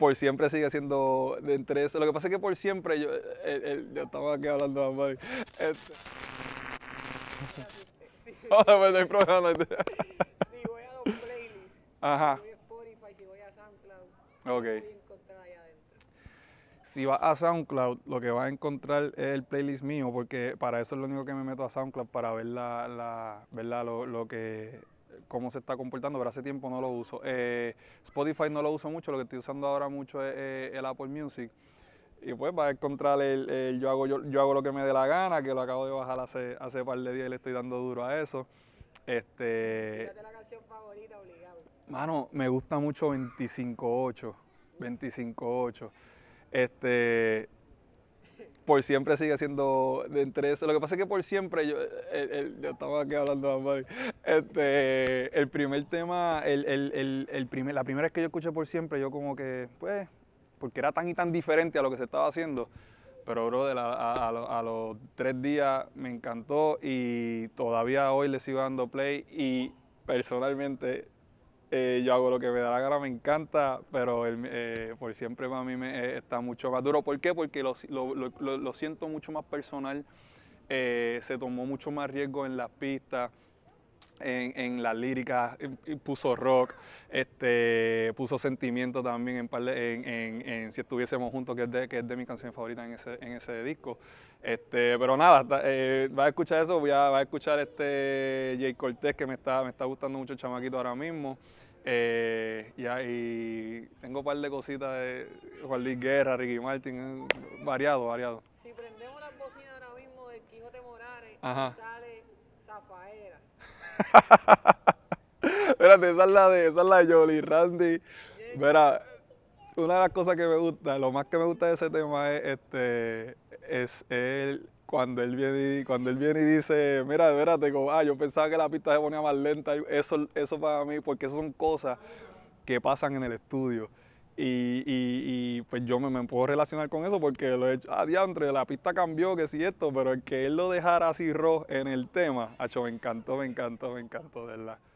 por siempre sigue siendo de interés. Lo que pasa es que por siempre yo, el, el, estaba aquí hablando a Este. no hay problema. si voy a los playlists, Ajá. si voy a Spotify, si voy a SoundCloud, okay. voy a encontrar allá adentro. Si vas a SoundCloud, lo que vas a encontrar es el playlist mío, porque para eso es lo único que me meto a SoundCloud, para ver, la, la, ver lo que cómo se está comportando, pero hace tiempo no lo uso. Eh, Spotify no lo uso mucho, lo que estoy usando ahora mucho es eh, el Apple Music. Y pues va a encontrar el, yo, hago, yo, hago lo que me dé la gana, que lo acabo de bajar hace, hace par de días y le estoy dando duro a eso. Este, Mano, me gusta mucho 25.8. 25.8. Este, por siempre sigue siendo de eso. Lo que pasa es que por siempre, yo, estaba aquí hablando de Este, el primer tema, el, primer, la primera vez que yo escuché por siempre, yo como que, pues, porque era tan y tan diferente a lo que se estaba haciendo. Pero, bro, de a, los tres días me encantó y todavía hoy les sigo dando play y personalmente eh, yo hago lo que me da la gana, me encanta, pero eh, por siempre para mí me, eh, está mucho más duro. ¿Por qué? Porque lo, siento mucho más personal, se tomó mucho más riesgo en las pistas en, las líricas, em, puso rock, este, puso sentimiento también en, en, Si estuviésemos juntos, que es de, que es de mi canción favorita en ese, en ese disco. Este, pero nada, eh, va a escuchar eso, voy a, va a escuchar este Jay Cortés que me está, me está gustando mucho el chamaquito ahora mismo. ya, eh, y tengo un par de cositas de Juan Luis Guerra, Ricky Martin, eh, variado, variado. Si prendemos las bocinas ahora mismo de Quijote Morales, sale esa es la de, esa Randy. Mira, una de las cosas que me gusta, lo más que me gusta de ese tema es este es él cuando él viene y, cuando él viene y dice, mira, espérate, como, ah, yo pensaba que la pista se ponía más lenta, eso, eso para mí, porque eso son cosas que pasan en el estudio pues yo me, puedo relacionar con eso porque lo he hecho, ah, la pista cambió, que sí, esto, pero el que él lo dejara así rojo en el tema, me encantó, me encantó, me encantó, de la.